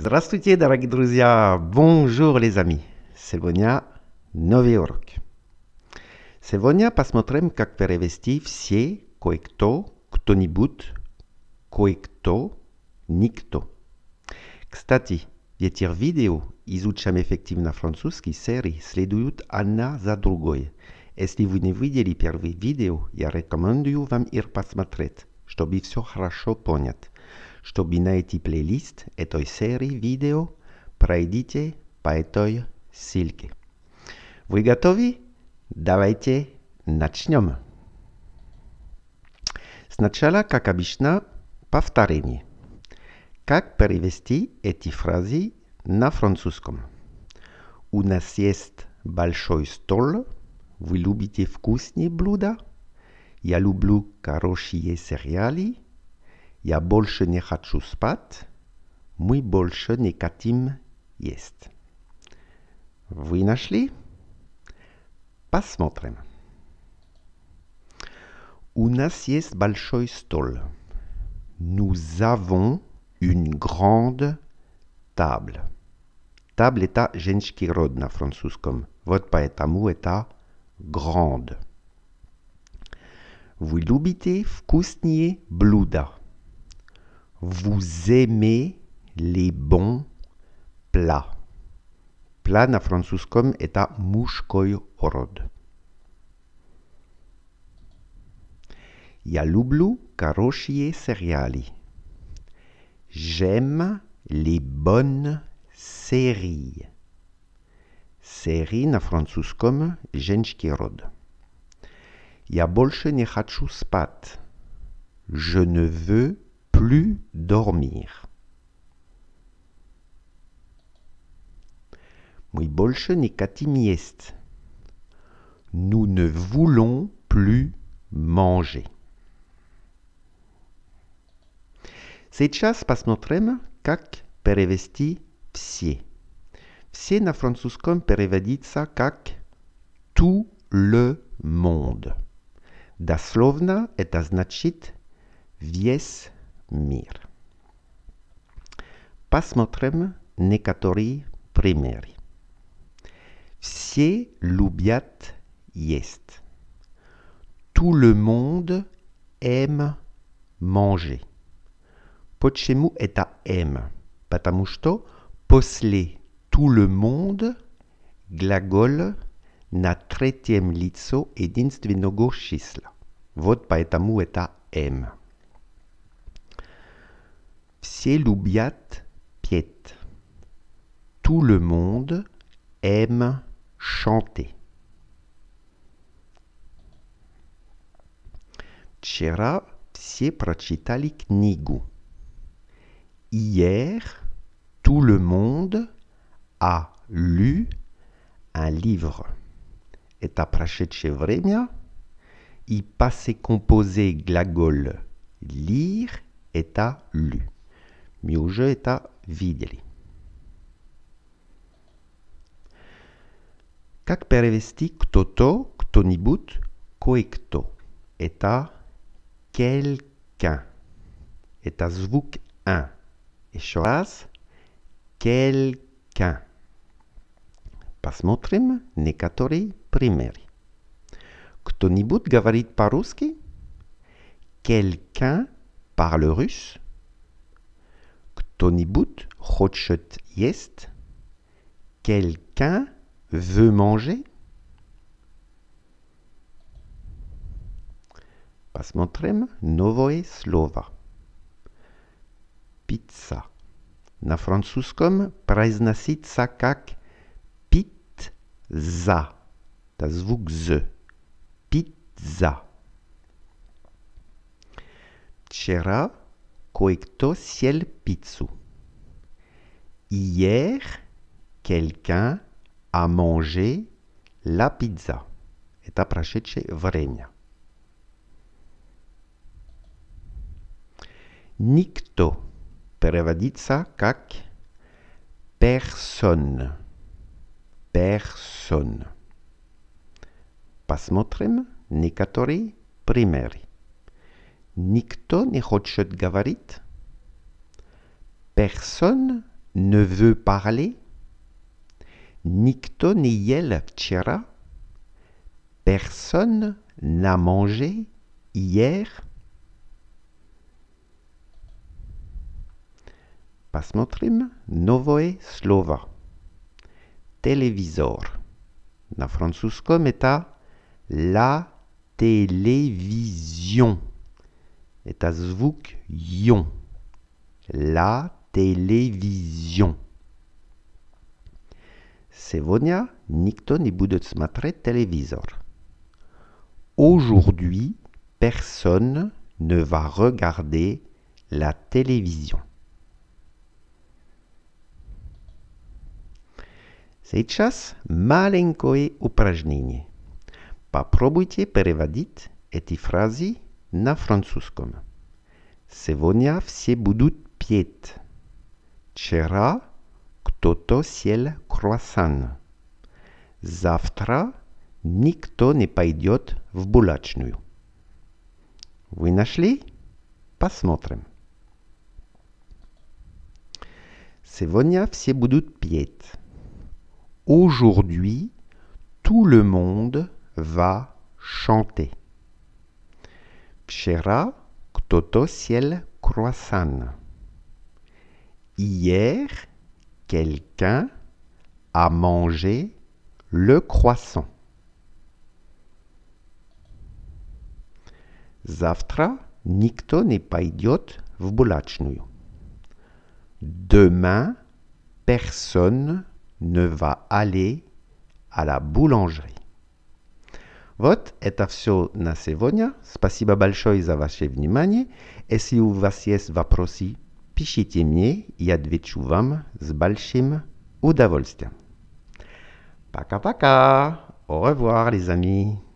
Здравствуйте, дорогие друзья! Bonjour, les amis! Сегодня новый урок. Сегодня посмотрим, как перевести все, кое-кто, кто-нибудь, кое-кто, никто. Кстати, эти видео «Изучаем эффективно французский» серии следуют одна за другой. Если вы не видели первые видео, я рекомендую вам их посмотреть, чтобы все хорошо понять. Чтобы найти плейлист этой серии видео, пройдите по этой ссылке. Вы готовы? Давайте начнем. Сначала, как обычно, повторение. Как перевести эти фразы на французском? У нас есть большой стол. Вы любите вкусные блюда? Я люблю хорошие сериалы. Ya bolše nie хочу spać, mój katim jest. Вы нашли? Посмотрим. У нас есть большой Nous avons une grande table. Table eta женский род на французском. Вот поэтому à grande. Vous любите blue. Vous aimez les bons plats. Plana na francuskom eta mushkoj orod. ya lublu karoshie seriali. J'aime les bonnes séries. Série na francuskom jenski rod. ya bolche ne Je ne veux plus dormir. Muy bolchen y Nous ne voulons plus manger. Se chas pas notre m, kak perevesti psie. Psie na francuskom perevediza kak. Tout le monde. Daslovna et dasnatchit vies. Pas motrem nekatori primari. Vsie l'oubiat yest. Tout le monde aime manger. Potchemu est à M. Patamouchto posle tout le monde, glagol na tretiem lizzo et d'institut Vot patamu chisla. Votre est à M. Psielubiat Piet. Tout le monde aime chanter. Tchera psie Hier, tout le monde a lu un livre. à прошедшее vremia, y passé composé glagol lire et à lu. Mujer eta videli. Kak perevesti kto-to, kto-nibut, ko-ekto, eta kelkain, eta zvuk 1. Eshoras kelkain. Pasmotrim nekatory primery Kto-nibut gavariit paruski? Kelkain parle rus? Tony Boot, Rotchet Yest. Quelqu'un veut manger Pasmotrem Novoe Slova. Pizza. Na francuskom preznasica kak pizza. Das Zvuk Z. Pizza. Hier, quelqu'un a mangé la pizza. Et apprachece vremia. Nikto. Prevaditsa kak. Personne. Personne. Pasmotrem. Nikatori. Primeri. Nikto хочет gavarit. Personne ne veut parler. Nikto yel vchera. Personne n'a mangé hier. Pasmotrim novoe slova. Télévisor. Na francuskom meta. la télévision. Et à Yon. La télévision. Sevonia, Nikton et matre télévisor. Aujourd'hui, personne ne va regarder la télévision. Сейчас маленькое упражнение. Попробуйте et эти фразы na francuskom. Сегодня все будут петь. Вчера кто-то съел круассан. Завтра никто не пойдет в Вы нашли? Посмотрим. Aujourd'hui, tout le monde va chanter chera Croissant. Hier, quelqu'un a mangé le croissant. Завтра никто n'est pas idiote. Demain, personne ne va aller à la boulangerie. Вот это все на сегодня. Спасибо большое за ваше внимание. Если у вас есть вопросы, пишите мне, я отвечу вам с большим удовольствием. Пока-пока. Au revoir les amis.